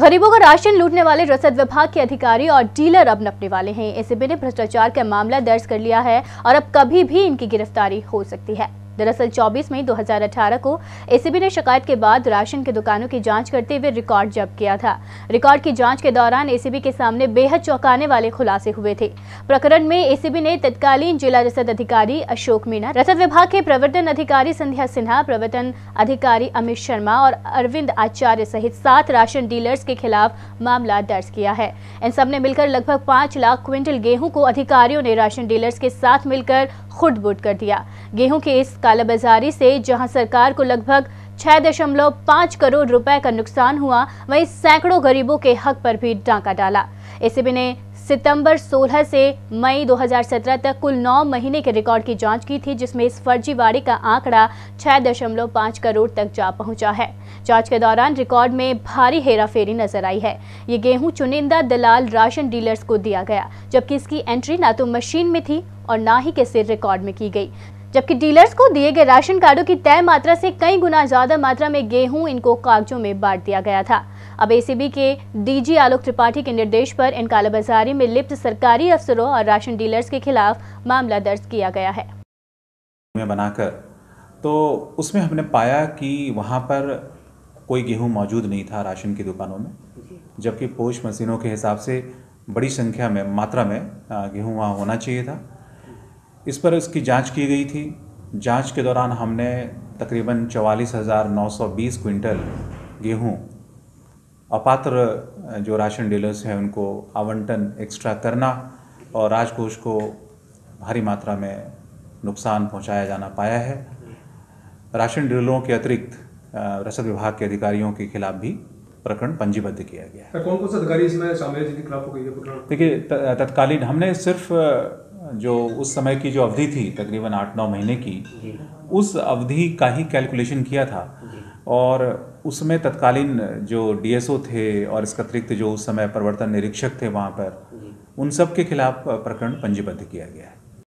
गरीबों का राशन लूटने वाले रसद विभाग के अधिकारी और डीलर अब नपने वाले हैं एसीबी ने भ्रष्टाचार का मामला दर्ज कर लिया है और अब कभी भी इनकी गिरफ्तारी हो सकती है दरअसल 24 मई 2018 को एसीबी ने शिकायत के बाद राशन की दुकानों की जांच करते हुए रिकॉर्ड जब्त किया था रिकॉर्ड की जांच के दौरान एसीबी के सामने बेहद चौंकाने वाले खुलासे हुए थे प्रकरण में एसीबी ने तत्कालीन जिला रसद अधिकारी अशोक मीणा रसद विभाग के प्रवर्तन अधिकारी संध्या सिन्हा प्रवर्तन अधिकारी अमित शर्मा और अरविंद आचार्य सहित सात राशन डीलर्स के खिलाफ मामला दर्ज किया है इन सब ने मिलकर लगभग पांच लाख क्विंटल गेहूं को अधिकारियों ने राशन डीलर्स के साथ मिलकर खुद बुट कर दिया गेहूं के इस कालाबाजारी से जहां सरकार को लगभग छह दशमलव पांच करोड़ रुपए का नुकसान हुआ वहीं सैकड़ों गरीबों के हक पर भी डांका डाला एसीबी ने सितंबर 16 से मई 2017 तक कुल 9 महीने के रिकॉर्ड की जांच की थी जिसमें इस फर्जीवाड़े का आंकड़ा छह दशमलव पांच करोड़ तक जा पहुंचा है जांच के दौरान रिकॉर्ड में भारी हेराफेरी नजर आई है ये गेहूं चुनिंदा दलाल राशन डीलर्स को दिया गया जबकि इसकी एंट्री ना तो मशीन में थी और ना ही किसी रिकॉर्ड में की गई जबकि डीलर्स को दिए गए राशन कार्डों की तय मात्रा से कई गुना ज्यादा मात्रा में गेहूं इनको कागजों में बांट दिया गया था अब एसीबी के डीजी आलोक त्रिपाठी के निर्देश पर इन कालाबाजारी में लिप्त सरकारी अफसरों और राशन डीलर्स के खिलाफ मामला दर्ज किया गया है बनाकर तो उसमें हमने पाया कि वहाँ पर कोई गेहूं मौजूद नहीं था राशन की दुकानों में जबकि पोष मशीनों के हिसाब से बड़ी संख्या में मात्रा में गेहूं वहाँ होना चाहिए था इस पर इसकी जांच की गई थी जांच के दौरान हमने तकरीबन चवालीस हज़ार नौ सौ बीस क्विंटल गेहूँ अपात्र जो राशन डीलर्स हैं उनको आवंटन एक्स्ट्रा करना और राजकोष को भारी मात्रा में नुकसान पहुंचाया जाना पाया है राशन डीलरों के अतिरिक्त रसद विभाग के अधिकारियों के खिलाफ भी प्रकरण पंजीबद्ध किया गया है कौन कौन से अधिकारी इसमें शामिल जिनके खिलाफ हो गई है प्रकरण देखिए तत्कालीन हमने सिर्फ जो उस समय की जो अवधि थी तकरीबन आठ नौ महीने की उस अवधि का ही कैलकुलेशन किया था और उसमें तत्कालीन जो डीएसओ थे और इसके अतिरिक्त जो उस समय प्रवर्तन निरीक्षक थे वहाँ पर उन सब के खिलाफ प्रकरण पंजीबद्ध किया गया है